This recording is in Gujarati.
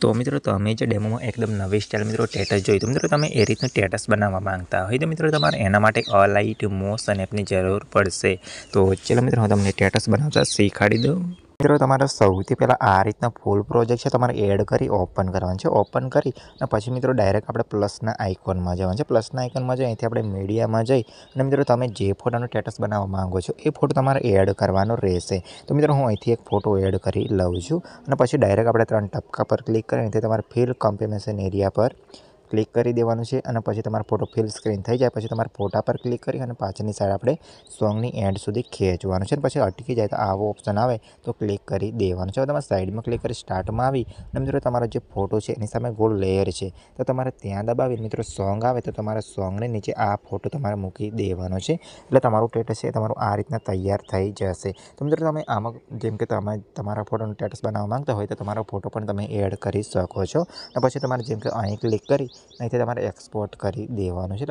તો મિત્રો તમે જે ડેમોમાં એકદમ નવી સ્ટાઇલ મિત્રો ટેટસ જોઈ તો મિત્રો તમે એ રીતનું ટેટસ બનાવવા માંગતા હોય તો મિત્રો તમારે એના માટે અલાઇટ મોશન એપની જરૂર પડશે તો ચાલો મિત્રો હું તમને ટેટસ બનાવતા શીખવાડી દઉં મિત્રો તમારે સૌથી પહેલાં આ રીતના ફૂલ પ્રોજેક્ટ છે તમારે એડ કરી ઓપન કરવાનું છે ઓપન કરી અને પછી મિત્રો ડાયરેક્ટ આપણે પ્લસના આઇકોનમાં જવાનું છે પ્લસના આઇકોનમાં જઈ અહીંથી આપણે મીડિયામાં જઈ અને મિત્રો તમે જે ફોટાનો સ્ટેટસ બનાવવા માંગો છો એ ફોટો તમારે એડ કરવાનો રહેશે તો મિત્રો હું અહીંથી એક ફોટો એડ કરી લઉં છું અને પછી ડાયરેક્ટ આપણે ત્રણ ટપકા પર ક્લિક કરી અહીંથી તમારે ફિલ કોમ્પેમેશન એરિયા પર ક્લિક કરી દેવાનું છે અને પછી તમારો ફોટો ફિલ સ્ક્રીન થઈ જાય પછી તમારા ફોટા પર ક્લિક કરી અને પાછળની સાઈડ આપણે સોંગની એન્ડ સુધી ખેંચવાનું છે અને પછી અટકી જાય તો આવો ઓપ્શન આવે તો ક્લિક કરી દેવાનું છે હવે તમારે સાઈડમાં ક્લિક કરી સ્ટાર્ટમાં આવી અને મિત્રો તમારો જે ફોટો છે એની સામે ગોળ લેયર છે તો તમારે ત્યાં દબાવી મિત્રો સોંગ આવે તો તમારા સોંગને નીચે આ ફોટો તમારે મૂકી દેવાનો છે એટલે તમારું સ્ટેટસ છે તમારું આ રીતના તૈયાર થઈ જશે તો મિત્રો તમે આમાં જેમ કે તમે તમારા ફોટોનું સ્ટેટસ બનાવવા માંગતા હોય તો તમારો ફોટો પણ તમે એડ કરી શકો છો અને પછી તમારે જેમ કે અહીં ક્લિક કરી અહીંથી તમારે એક્સપોર્ટ કરી દેવાનું છે